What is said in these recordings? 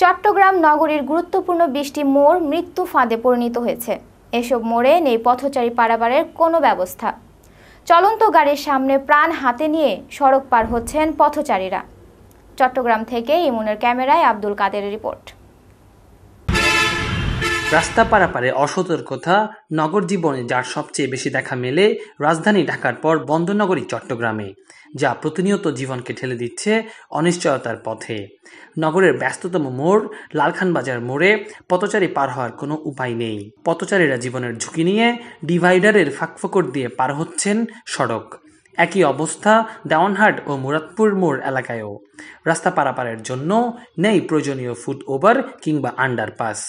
চট্টগ্রাম নগরীর গুরুত্বপূর্ণ বৃষ্টি মোড় মৃত্যু ফাঁদে পরিণত হয়েছে এসব মোড়ে নেই পথচারী পারাবারের কোনো ব্যবস্থা চলন্ত গাড়ির সামনে প্রাণ হাতে নিয়ে সড়ক পার হচ্ছেন পথচারীরা চট্টগ্রাম থেকে ইমুনের ক্যামেরায় আব্দুল কাদের রিপোর্ট রাস্তা পারাপারে অসতর্কতা নগর জীবনে যার সবচেয়ে বেশি দেখা মেলে রাজধানী ঢাকার পর বন্দরনগরী চট্টগ্রামে যা প্রতিনিয়ত জীবনকে ঠেলে দিচ্ছে অনিশ্চয়তার পথে নগরের ব্যস্ততম মোড় লালখান বাজার মোড়ে পথচারী পার হওয়ার কোনো উপায় নেই পথচারীরা জীবনের ঝুঁকি নিয়ে ডিভাইডারের ফাঁকফোকর দিয়ে পার হচ্ছেন সড়ক একই অবস্থা দেওয়ানহাট ও মুরাদপুর মোড় এলাকায়ও রাস্তা পারাপারের জন্য নেই প্রয়োজনীয় ওভার কিংবা আন্ডারপাস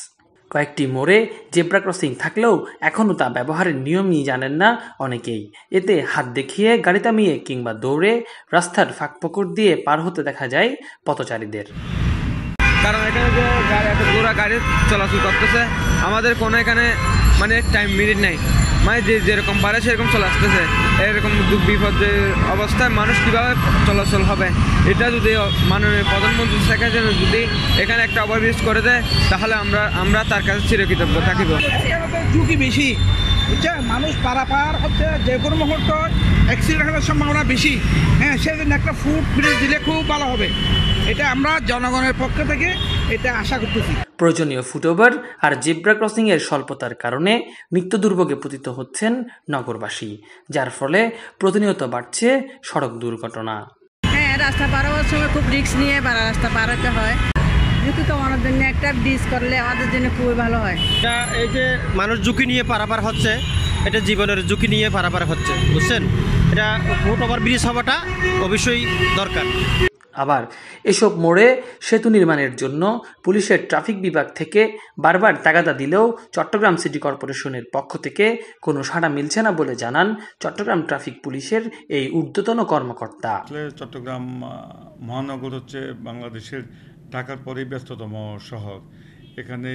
কয়েকটি মোড়ে জেব্রা ক্রসিং থাকলেও এখনও তা ব্যবহারের নিয়মই জানেন না অনেকেই এতে হাত দেখিয়ে গাড়ি থামিয়ে কিংবা দৌড়ে রাস্তার ফাঁকপকর দিয়ে পার হতে দেখা যায় পথচারীদের কারণ এখানে যে একটা পুরা গাড়ি চলাচল করতেছে আমাদের কোনো এখানে মানে টাইম মিনিট নাই মানে যে যেরকম পারে সেরকম চলে আসতেছে এরকম দুঃখ বিপদের অবস্থায় মানুষ কীভাবে চলাচল হবে এটা যদি মাননীয় প্রধানমন্ত্রী শেখ হাসিনা যদি এখানে একটা ওভারব্রিজ করে দেয় তাহলে আমরা আমরা তার কাছে চিরকৃতজ্ঞ থাকিব ঝুঁকি বেশি বুঝছে মানুষ পারাপার হচ্ছে যে কোনো মুহূর্ত অ্যাক্সিডেন্ট হওয়ার সম্ভাবনা বেশি হ্যাঁ সেদিন একটা ফুড ব্রিজ দিলে খুব ভালো হবে এটা আমরা জনগণের পক্ষ থেকে এটা আশা করতেছি প্রয়োজনীয় ফুটওভার আর জেব্রা ক্রসিংয়ের স্বল্পতার কারণে নিত্য দুর্ভোগে পতিত হচ্ছেন নগরবাসী যার ফলে প্রতিনিয়ত বাড়ছে সড়ক দুর্ঘটনা হ্যাঁ রাস্তা পার হওয়ার সময় খুব রিক্স নিয়ে বা রাস্তা পার হতে হয় ঝুঁকি কমানোর জন্য একটা ব্রিজ করলে আমাদের জন্য খুবই ভালো হয় এটা এই যে মানুষ ঝুঁকি নিয়ে পারাপার হচ্ছে এটা জীবনের ঝুঁকি নিয়ে পারাপার হচ্ছে বুঝছেন এটা ফুট ওভার ব্রিজ হওয়াটা অবশ্যই দরকার আবার এসব মোড়ে সেতু নির্মাণের জন্য পুলিশের ট্রাফিক বিভাগ থেকে বারবার তাগাদা দিলেও চট্টগ্রাম সিটি কর্পোরেশনের পক্ষ থেকে কোনো সাড়া মিলছে না বলে জানান চট্টগ্রাম ট্রাফিক পুলিশের এই ঊর্ধ্বতন কর্মকর্তা চট্টগ্রাম মহানগর হচ্ছে বাংলাদেশের ঢাকার পরেই ব্যস্ততম শহর এখানে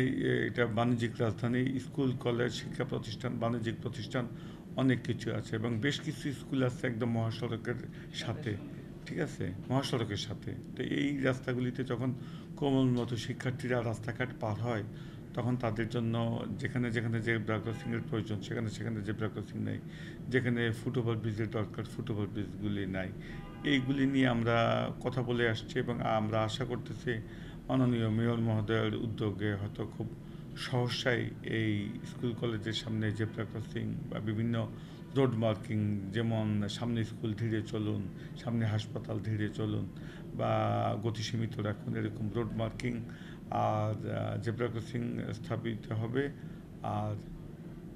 এটা বাণিজ্যিক রাজধানী স্কুল কলেজ শিক্ষা প্রতিষ্ঠান বাণিজ্যিক প্রতিষ্ঠান অনেক কিছু আছে এবং বেশ কিছু স্কুল আছে একদম মহাসড়কের সাথে ঠিক আছে মহাসড়কের সাথে তো এই রাস্তাগুলিতে যখন কোমলমতো শিক্ষার্থীরা রাস্তাঘাট পার হয় তখন তাদের জন্য যেখানে যেখানে যে ব্রা ক্রসিংয়ের প্রয়োজন সেখানে সেখানে যে ব্রা ক্রসিং নেই যেখানে ফুটওভার ব্রিজের দরকার ফুটওভার ব্রিজগুলি নাই এইগুলি নিয়ে আমরা কথা বলে আসছি এবং আমরা আশা করতেছি মাননীয় মেয়র মহোদয়ের উদ্যোগে হয়তো খুব সহসাই এই স্কুল কলেজের সামনে জেব্রা ক্রসিং বা বিভিন্ন রোড মার্কিং যেমন সামনে স্কুল ধীরে চলুন সামনে হাসপাতাল ধীরে চলুন বা গতি সীমিত রাখুন এরকম রোড মার্কিং আর জেব্রা ক্রসিং স্থাপিত হবে আর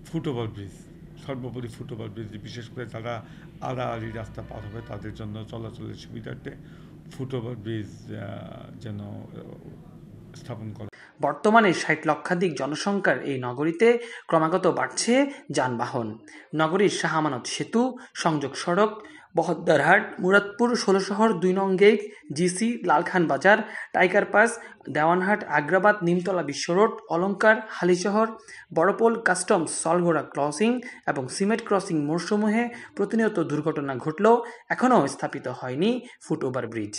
ফুটওভার ব্রিজ সর্বোপরি ফুটওভার ব্রিজ বিশেষ করে যারা আড়াআড়ি রাস্তা পার হবে তাদের জন্য চলাচলের সুবিধার্থে ফুটওভার ব্রিজ যেন স্থাপন করা বর্তমানে ষাট লক্ষাধিক জনসংখ্যার এই নগরীতে ক্রমাগত বাড়ছে যানবাহন নগরীর শাহমানত সেতু সংযোগ সড়ক বহদ্দারহাট মুরাদপুর ষোলশহর দুই নং gate GC Lalkhan Bazar Tiger Pass Dewanhat Agrabad Nimtala Bishwa road Alankar Halishahar Barapol customs Solgora crossing এবং সিমেন্ট ক্রসিং মোড়সমূহে প্রতিনিয়ত দুর্ঘটনা ঘটলেও এখনও স্থাপিত হয়নি ফুটওভার ব্রিজ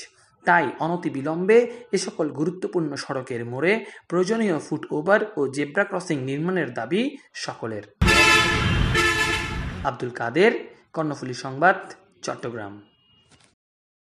তাই অনতিবিলম্বে এ সকল গুরুত্বপূর্ণ সড়কের মোড়ে প্রয়োজনীয় ফুটওভার ও জেব্রা ক্রসিং নির্মাণের দাবি সকলের আব্দুল কাদের কর্ণফুলী সংবাদ চট্টগ্রাম